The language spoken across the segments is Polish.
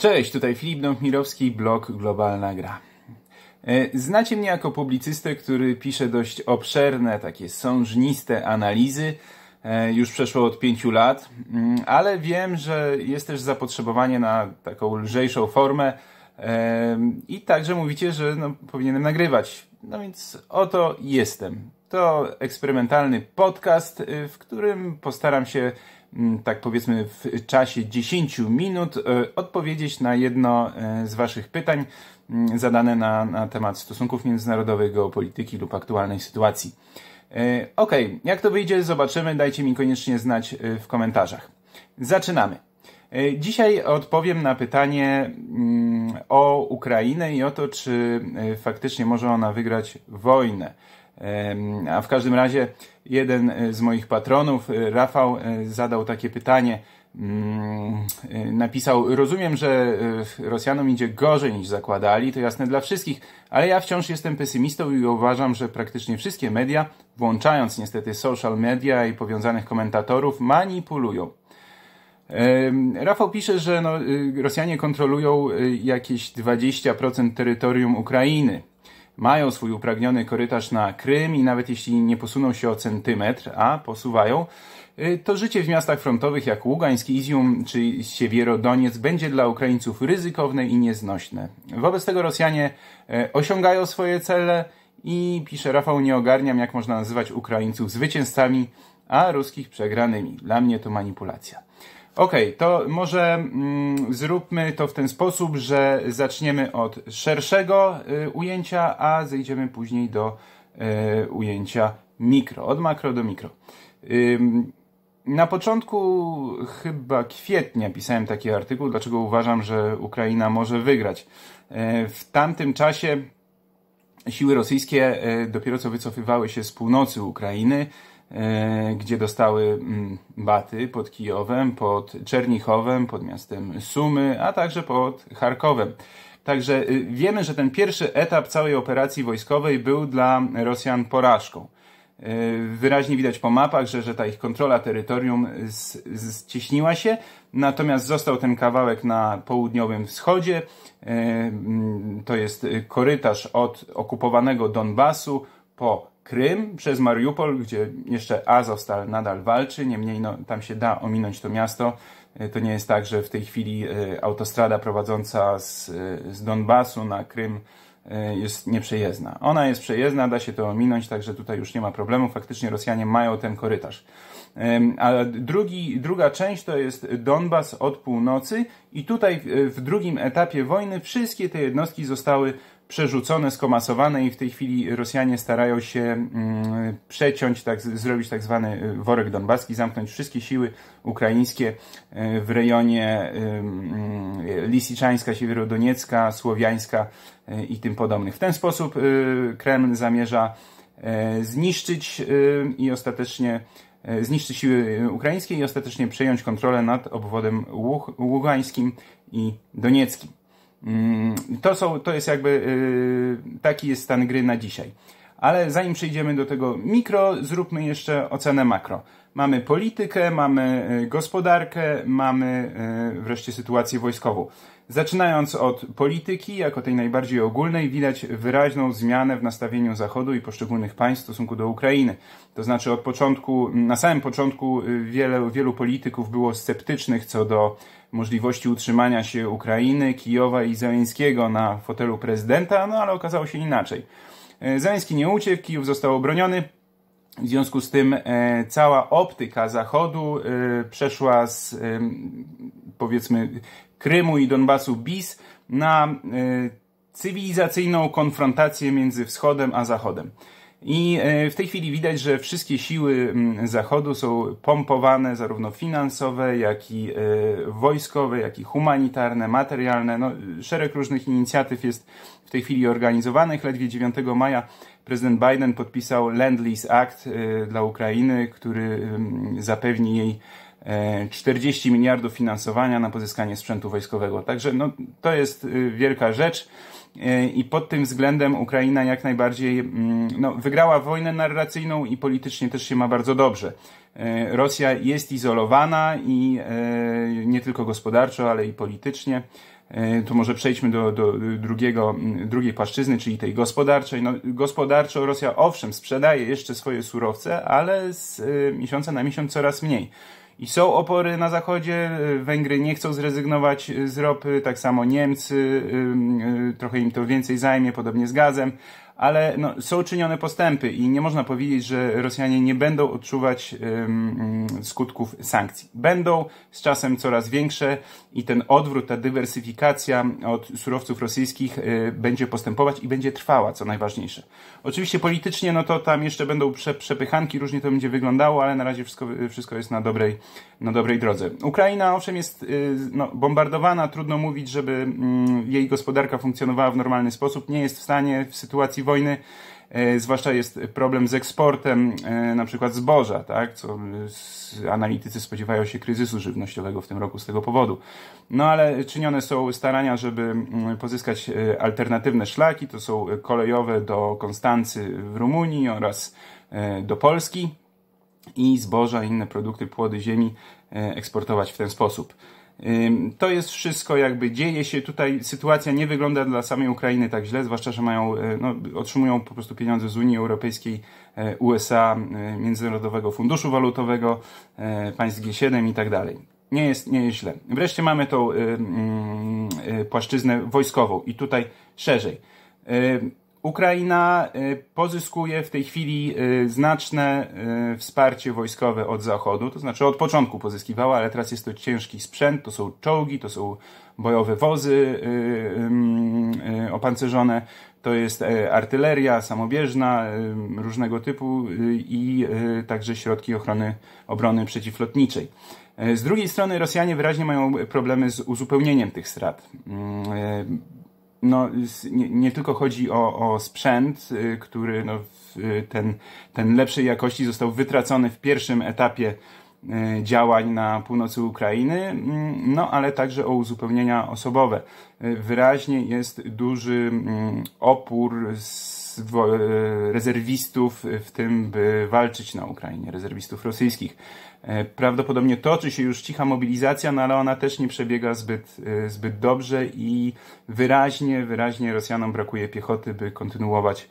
Cześć, tutaj Filip Dąbmirowski, blog Globalna Gra. E, znacie mnie jako publicystę, który pisze dość obszerne, takie sążniste analizy. E, już przeszło od pięciu lat, mm, ale wiem, że jest też zapotrzebowanie na taką lżejszą formę e, i także mówicie, że no, powinienem nagrywać. No więc oto jestem. To eksperymentalny podcast, w którym postaram się Mm, tak powiedzmy w czasie 10 minut e, odpowiedzieć na jedno e, z Waszych pytań mm, zadane na, na temat stosunków międzynarodowych, geopolityki lub aktualnej sytuacji. E, ok, jak to wyjdzie, zobaczymy. Dajcie mi koniecznie znać w komentarzach. Zaczynamy. Dzisiaj odpowiem na pytanie mm, o Ukrainę i o to, czy faktycznie może ona wygrać wojnę. A w każdym razie jeden e, z moich patronów, e, Rafał, e, zadał takie pytanie. Mm, napisał: Rozumiem, że Rosjanom idzie gorzej niż zakładali, to jasne dla wszystkich, ale ja wciąż jestem pesymistą i uważam, że praktycznie wszystkie media, włączając niestety social media i powiązanych komentatorów, manipulują. Rafał pisze, że no, y, Rosjanie kontrolują y, jakieś 20% terytorium Ukrainy mają swój upragniony korytarz na Krym i nawet jeśli nie posuną się o centymetr, a posuwają, y, to życie w miastach frontowych jak Ługańsk, Izium czy Siewierodoniec będzie dla Ukraińców ryzykowne i nieznośne. Wobec tego Rosjanie e, osiągają swoje cele i, pisze Rafał, nie ogarniam jak można nazywać Ukraińców zwycięzcami, a ruskich przegranymi. Dla mnie to manipulacja. Okej, okay, to może mm, zróbmy to w ten sposób, że zaczniemy od szerszego y, ujęcia, a zejdziemy później do y, ujęcia mikro, od makro do mikro. Y, na początku chyba kwietnia pisałem taki artykuł, dlaczego uważam, że Ukraina może wygrać. Y, w tamtym czasie siły rosyjskie y, dopiero co wycofywały się z północy Ukrainy, E, gdzie dostały mm, baty pod Kijowem, pod Czernichowem, pod miastem Sumy, a także pod Charkowem. Także y, wiemy, że ten pierwszy etap całej operacji wojskowej był dla Rosjan porażką. E, wyraźnie widać po mapach, że, że ta ich kontrola terytorium ściśniła się, natomiast został ten kawałek na południowym wschodzie. E, mm, to jest korytarz od okupowanego Donbasu po Krym przez Mariupol, gdzie jeszcze Azostal nadal walczy, niemniej no, tam się da ominąć to miasto. E, to nie jest tak, że w tej chwili e, autostrada prowadząca z, e, z Donbasu na Krym jest nieprzejezdna. Ona jest przejezdna, da się to ominąć, także tutaj już nie ma problemu. Faktycznie Rosjanie mają ten korytarz. A drugi, druga część to jest Donbas od północy i tutaj w drugim etapie wojny wszystkie te jednostki zostały przerzucone, skomasowane i w tej chwili Rosjanie starają się mm, przeciąć, tak, zrobić tak zwany y, worek donbaski, zamknąć wszystkie siły ukraińskie y, w rejonie y, Lisiczańska, Siewierodoniecka, Słowiańska i tym podobnych. W ten sposób Kreml zamierza e, zniszczyć i ostatecznie e, zniszczyć siły ukraińskie i ostatecznie przejąć kontrolę nad obwodem Ługańskim i Donieckim. Mm, to, są, to jest jakby y, taki jest stan gry na dzisiaj. Ale zanim przejdziemy do tego mikro, zróbmy jeszcze ocenę makro. Mamy politykę, mamy y, gospodarkę, mamy y, wreszcie sytuację wojskową. Zaczynając od polityki, jako tej najbardziej ogólnej, widać wyraźną zmianę w nastawieniu Zachodu i poszczególnych państw w stosunku do Ukrainy. To znaczy od początku, na samym początku y, wiele, wielu polityków było sceptycznych co do możliwości utrzymania się Ukrainy, Kijowa i Zeleńskiego na fotelu prezydenta, no ale okazało się inaczej. Y, Zeleński nie uciekł, Kijów został obroniony, w związku z tym e, cała optyka Zachodu e, przeszła z e, powiedzmy Krymu i Donbasu bis na e, cywilizacyjną konfrontację między Wschodem a Zachodem. I e, w tej chwili widać, że wszystkie siły Zachodu są pompowane, zarówno finansowe, jak i e, wojskowe, jak i humanitarne, materialne. No, szereg różnych inicjatyw jest w tej chwili organizowanych. Ledwie 9 maja prezydent Biden podpisał Land Lease Act dla Ukrainy, który zapewni jej 40 e, miliardów finansowania na pozyskanie sprzętu wojskowego. Także no, to jest y, wielka rzecz. E, I pod tym względem Ukraina jak najbardziej mm, no, wygrała wojnę narracyjną i politycznie też się ma bardzo dobrze. E, Rosja jest izolowana i nie tylko gospodarczo, ale i politycznie. To może przejdźmy do, do drugiego, drugiej płaszczyzny, czyli tej gospodarczej. No, gospodarczo Rosja owszem sprzedaje jeszcze swoje surowce, ale z miesiąca na miesiąc coraz mniej. I są opory na zachodzie, y, Węgry nie chcą zrezygnować y, z ropy, tak samo Niemcy, y, trochę im to więcej zajmie, podobnie z gazem, ale no, są czynione postępy i nie można powiedzieć, że Rosjanie nie będą odczuwać skutków sankcji. Będą z czasem coraz większe i ten odwrót, ta dywersyfikacja od surowców rosyjskich y, będzie postępować i będzie trwała, co najważniejsze. Oczywiście politycznie, no to tam jeszcze będą prze, przepychanki, różnie to będzie wyglądało, ale na razie wszystko, wszystko jest na dobrej, na dobrej drodze. Ukraina owszem jest y, no, bombardowana, trudno mówić, żeby y, jej gospodarka funkcjonowała w normalny sposób, nie jest w stanie w sytuacji wojny e, zwłaszcza jest problem z eksportem e, na przykład zboża, tak? co e, analitycy spodziewają się kryzysu żywnościowego w tym roku z tego powodu. No ale czynione są starania, żeby pozyskać alternatywne szlaki, to są kolejowe do Konstancy w Rumunii oraz do Polski i zboża, i inne produkty, płody ziemi eksportować w ten sposób. To jest wszystko, jakby dzieje się tutaj. Sytuacja nie wygląda dla samej Ukrainy tak źle, zwłaszcza, że mają, e, no, otrzymują po prostu pieniądze z Unii Europejskiej, e, USA, e, Międzynarodowego Funduszu Walutowego, państw G7 i tak dalej. Nie jest, nie jest źle. Wreszcie mamy tą y, y, płaszczyznę wojskową i tutaj szerzej. Y, Ukraina y, pozyskuje w tej chwili y, znaczne y, wsparcie wojskowe od Zachodu, to znaczy od początku pozyskiwała, ale teraz jest to ciężki sprzęt, to są czołgi, to są bojowe wozy opancerzone, to jest artyleria samobieżna różnego typu i także środki ochrony obrony przeciwlotniczej. Z drugiej strony Rosjanie wyraźnie mają problemy z uzupełnieniem tych strat mm, no, nie, nie, tylko chodzi o, o sprzęt, y, który no, ten, ten lepszej jakości został wytracony w pierwszym etapie y, działań na północy Ukrainy, mm, no ale także o uzupełnienia osobowe. Y, wyraźnie jest duży mm, opór z E, rezerwistów w tym, by walczyć na Ukrainie, rezerwistów rosyjskich. E, prawdopodobnie toczy się już cicha mobilizacja, no ale ona też nie przebiega zbyt, e, zbyt dobrze i wyraźnie, wyraźnie Rosjanom brakuje piechoty, by kontynuować,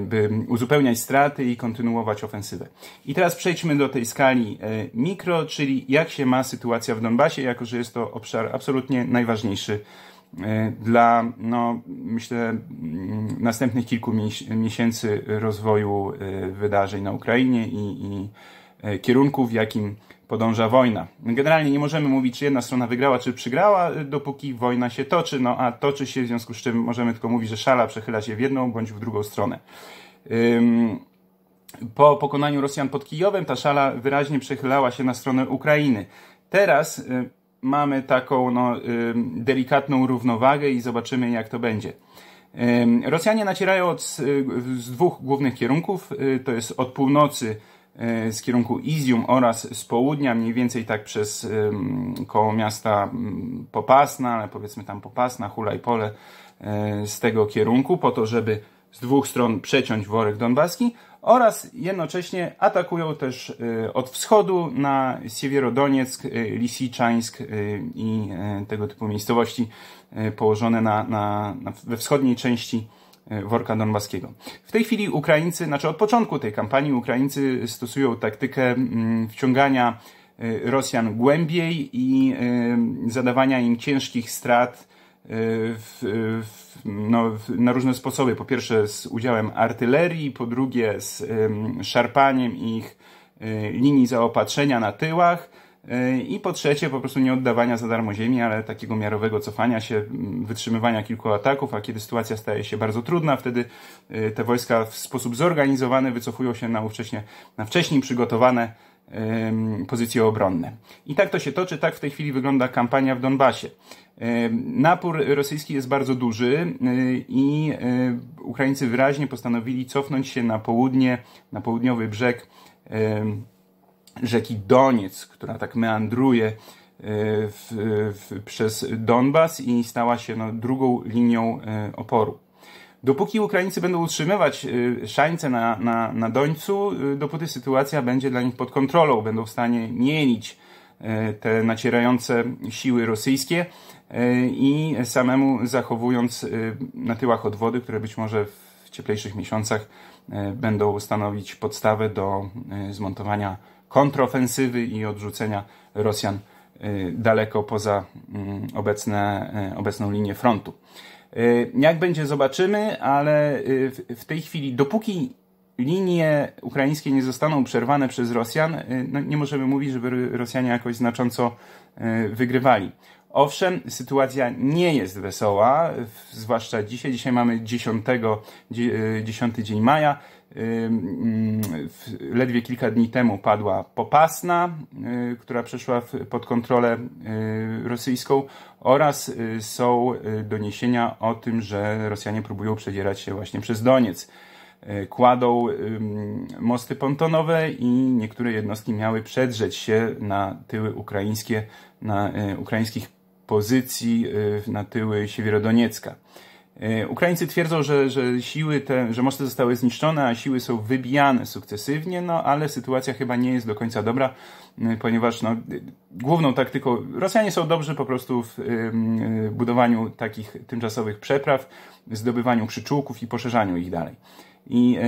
by uzupełniać straty i kontynuować ofensywę. I teraz przejdźmy do tej skali mikro, czyli jak się ma sytuacja w Donbasie, jako że jest to obszar absolutnie najważniejszy E, dla, no, myślę, następnych kilku miesięcy rozwoju e, wydarzeń na Ukrainie i, i e, kierunku, w jakim podąża wojna. Generalnie nie możemy mówić, czy jedna strona wygrała, czy przegrała, dopóki wojna się toczy, no a toczy się, w związku z czym możemy tylko mówić, że szala przechyla się w jedną bądź w drugą stronę. Po pokonaniu Rosjan pod Kijowem ta szala wyraźnie przechylała się na stronę Ukrainy. Teraz y, mamy taką no, delikatną równowagę i zobaczymy, jak to będzie. Rosjanie nacierają od, y, z dwóch głównych kierunków, y, to jest od północy y, z kierunku Izium oraz z południa, mniej więcej tak przez koło miasta Popasna, ale powiedzmy tam Popasna, Hulajpole, z tego kierunku, po to, żeby z dwóch stron przeciąć worek donbaski oraz jednocześnie atakują też y, od wschodu na Siewierodonieck, y, Lisiczańsk y, i tego typu miejscowości położone na, na, na we wschodniej części worka donbaskiego. W tej chwili Ukraińcy, znaczy od początku tej kampanii Ukraińcy stosują taktykę mm, wciągania Rosjan głębiej i zadawania im ciężkich strat w, w, no, na różne sposoby. Po pierwsze z udziałem artylerii, po drugie z ym, szarpaniem ich y, linii zaopatrzenia na tyłach y, i po trzecie po prostu nie oddawania za darmo ziemi, ale takiego miarowego cofania się, wytrzymywania kilku ataków, a kiedy sytuacja staje się bardzo trudna, wtedy y, te wojska w sposób zorganizowany wycofują się na, na wcześniej przygotowane pozycje obronne. I tak to się toczy, tak w tej chwili wygląda kampania w Donbasie. Napór rosyjski jest bardzo duży y, i y, Ukraińcy wyraźnie postanowili cofnąć się na południe, na południowy brzeg rzeki Doniec, która tak meandruje e, w, w, przez Donbas i stała się no, drugą linią e, oporu dopóki Ukraińcy będą utrzymywać y, szańce na, na, na dońcu, y, dopóty sytuacja będzie dla nich pod kontrolą, będą w stanie mienić y, te nacierające siły rosyjskie i samemu zachowując na tyłach odwody, które być może w cieplejszych miesiącach będą stanowić podstawę do zmontowania kontrofensywy i odrzucenia Rosjan daleko poza mm, obecne, obecną linię frontu. Y, jak będzie, zobaczymy, ale y, w tej chwili, dopóki linie ukraińskie nie zostaną przerwane przez Rosjan, y, no nie możemy mówić, żeby Rosjanie jakoś znacząco wygrywali. Owszem, sytuacja nie jest wesoła, zwłaszcza dzisiaj. Dzisiaj mamy 10, 10 dzień maja. Mm, ledwie kilka dni temu padła Popasna, y, która przeszła pod kontrolę y, rosyjską oraz y, są doniesienia o tym, że Rosjanie próbują przedzierać się właśnie przez Doniec. Kładą mosty pontonowe i niektóre jednostki miały przedrzeć się na tyły ukraińskie, na ukraińskich pozycji, na tyły Siewierodoniecka. E, Ukraińcy twierdzą, że, że siły te, że mosty zostały zniszczone, a siły są wybijane sukcesywnie, no ale sytuacja chyba nie jest do końca dobra, e, ponieważ no, e, główną taktyką Rosjanie są dobrzy po prostu w budowaniu takich tymczasowych przepraw, zdobywaniu przyczółków i poszerzaniu ich dalej. I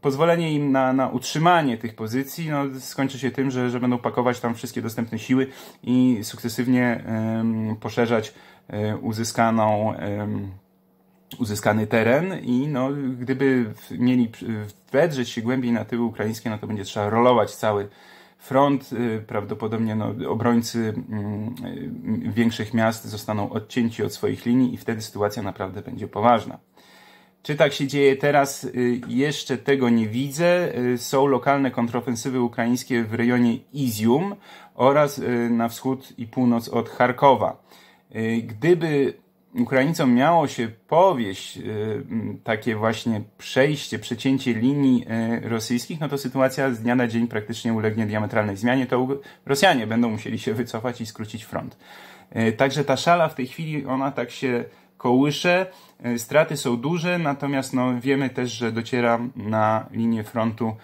pozwolenie im na, na utrzymanie tych pozycji no, skończy się tym, że, że będą pakować tam wszystkie dostępne siły i sukcesywnie poszerzać uzyskaną uzyskany teren i no, gdyby mieli wedrzeć się głębiej na tyły ukraińskie, no to będzie trzeba rolować cały front. Y, prawdopodobnie no, obrońcy mm, y, większych miast zostaną odcięci od swoich linii i wtedy sytuacja naprawdę będzie poważna. Czy tak się dzieje teraz? Y, jeszcze tego nie widzę. Są lokalne kontrofensywy ukraińskie w rejonie Izium oraz na wschód i północ od Charkowa. Gdyby Ukraińcom miało się powieść y, takie właśnie przejście, przecięcie linii y, rosyjskich, no to sytuacja z dnia na dzień praktycznie ulegnie diametralnej zmianie, to Rosjanie będą musieli się wycofać i skrócić front. Y, także ta szala w tej chwili, ona tak się kołysze, straty są duże, natomiast no, wiemy też, że dociera na linię frontu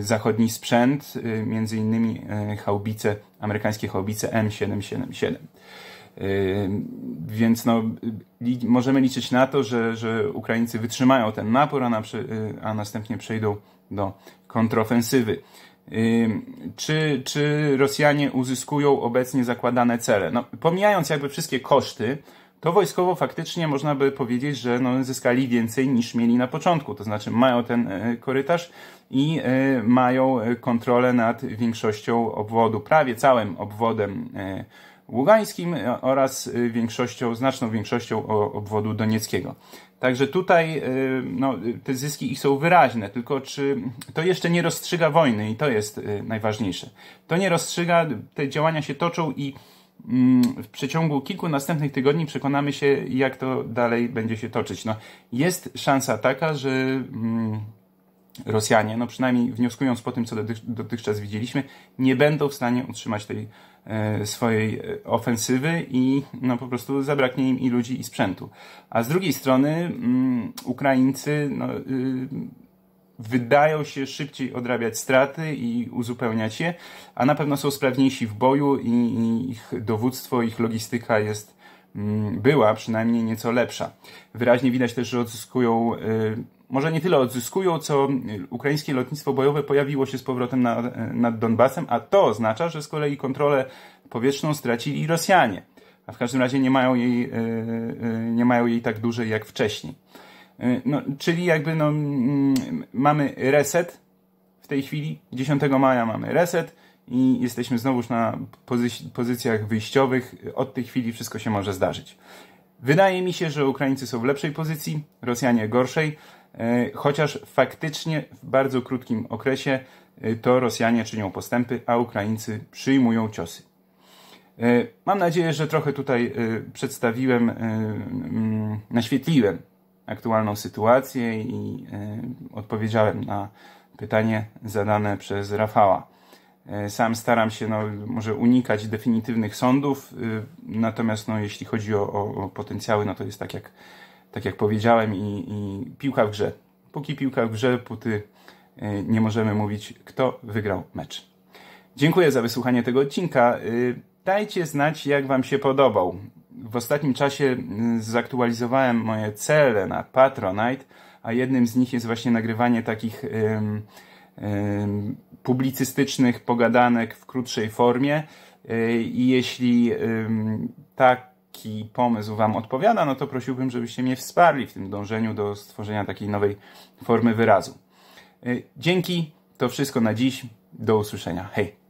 zachodni sprzęt, między innymi haubice, amerykańskie haubice M777. Yy, więc no, możemy liczyć na to, że, że Ukraińcy wytrzymają ten napór, a, na yy, a następnie przejdą do kontrofensywy. Yy, czy, czy Rosjanie uzyskują obecnie zakładane cele? No, pomijając jakby wszystkie koszty, to wojskowo faktycznie można by powiedzieć, że no, zyskali więcej niż mieli na początku. To znaczy mają ten e, korytarz i e, mają e, kontrolę nad większością obwodu, prawie całym obwodem Ługańskim e, oraz e, większością, znaczną większością obwodu Donieckiego. Także tutaj e, no, te zyski ich są wyraźne, tylko czy to jeszcze nie rozstrzyga wojny i to jest najważniejsze. To nie rozstrzyga, te działania się toczą i mm, w przeciągu kilku następnych tygodni przekonamy się, jak to dalej będzie się toczyć. No, jest szansa taka, że mm, Rosjanie, no przynajmniej wnioskując po tym, co dotychczas widzieliśmy, nie będą w stanie utrzymać tej E, swojej e, ofensywy i no po prostu zabraknie im i ludzi i sprzętu. A z drugiej strony mm, Ukraińcy no, y, wydają się szybciej odrabiać straty i uzupełniać je, a na pewno są sprawniejsi w boju i, ich dowództwo, ich logistyka jest mm, była przynajmniej nieco lepsza. Wyraźnie widać też, że odzyskują y, może nie tyle odzyskują, co ukraińskie lotnictwo bojowe pojawiło się z powrotem nad, nad Donbasem, a to oznacza, że z kolei kontrolę powietrzną stracili Rosjanie. A w każdym razie nie mają jej, e, e, nie mają jej tak dużej jak wcześniej. E, no, czyli jakby no, mm, mamy reset w tej chwili. 10 maja mamy reset i jesteśmy znowuż na pozycjach wyjściowych. Od tej chwili wszystko się może zdarzyć. Wydaje mi się, że Ukraińcy są w lepszej pozycji, Rosjanie gorszej. E, chociaż faktycznie w bardzo krótkim okresie e, to Rosjanie czynią postępy, a Ukraińcy przyjmują ciosy. E, mam nadzieję, że trochę tutaj przedstawiłem, mm, naświetliłem aktualną sytuację i odpowiedziałem na pytanie zadane przez Rafała. Sam staram się no, może unikać definitywnych sądów, natomiast no, jeśli chodzi o, o, o potencjały, no to jest tak jak tak jak powiedziałem, i, i piłka w grze. Póki piłka w grze, póty e, nie możemy mówić, kto wygrał mecz. Dziękuję za wysłuchanie tego odcinka. E, dajcie znać, jak Wam się podobał. W ostatnim czasie zaktualizowałem moje cele na Patronite, a jednym z nich jest właśnie nagrywanie takich um, um, publicystycznych pogadanek w krótszej formie. E, I jeśli um, tak jaki pomysł Wam odpowiada, no to prosiłbym, żebyście mnie wsparli w tym dążeniu do stworzenia takiej nowej formy wyrazu. Y, dzięki, to wszystko na dziś. Do usłyszenia. Hej!